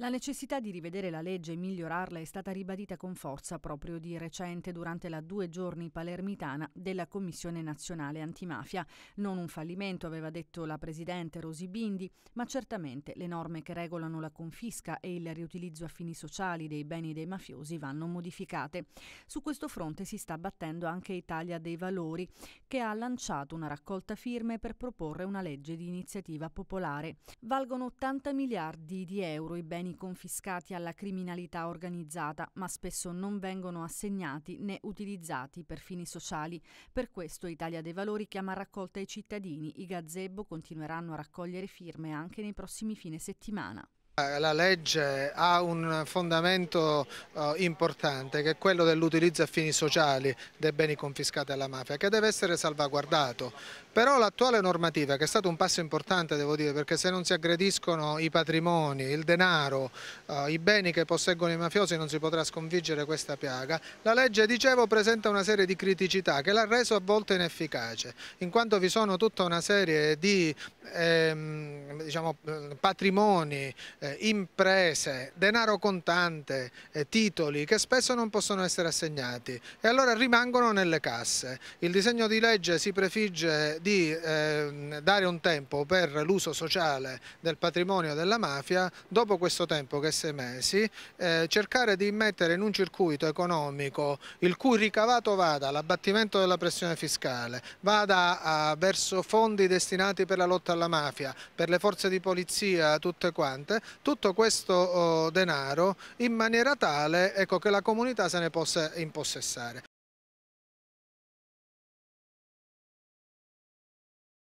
La necessità di rivedere la legge e migliorarla è stata ribadita con forza proprio di recente durante la due giorni palermitana della Commissione nazionale antimafia. Non un fallimento, aveva detto la presidente Rosi Bindi, ma certamente le norme che regolano la confisca e il riutilizzo a fini sociali dei beni dei mafiosi vanno modificate. Su questo fronte si sta battendo anche Italia dei Valori, che ha lanciato una raccolta firme per proporre una legge di iniziativa popolare. Valgono 80 miliardi di euro i beni beni confiscati alla criminalità organizzata, ma spesso non vengono assegnati né utilizzati per fini sociali. Per questo Italia dei Valori chiama raccolta i cittadini. I gazebo continueranno a raccogliere firme anche nei prossimi fine settimana. Eh, la legge ha un fondamento eh, importante che è quello dell'utilizzo a fini sociali dei beni confiscati alla mafia che deve essere salvaguardato, però l'attuale normativa che è stato un passo importante devo dire perché se non si aggrediscono i patrimoni, il denaro, eh, i beni che posseggono i mafiosi non si potrà sconfiggere questa piaga, la legge dicevo presenta una serie di criticità che l'ha reso a volte inefficace in quanto vi sono tutta una serie di... Ehm, diciamo, eh, patrimoni, eh, imprese, denaro contante, eh, titoli che spesso non possono essere assegnati e allora rimangono nelle casse. Il disegno di legge si prefigge di eh, dare un tempo per l'uso sociale del patrimonio della mafia, dopo questo tempo che è sei mesi, eh, cercare di mettere in un circuito economico il cui ricavato vada all'abbattimento della pressione fiscale, vada a, verso fondi destinati per la lotta alla mafia, per le forze forze di polizia tutte quante, tutto questo oh, denaro in maniera tale ecco, che la comunità se ne possa impossessare.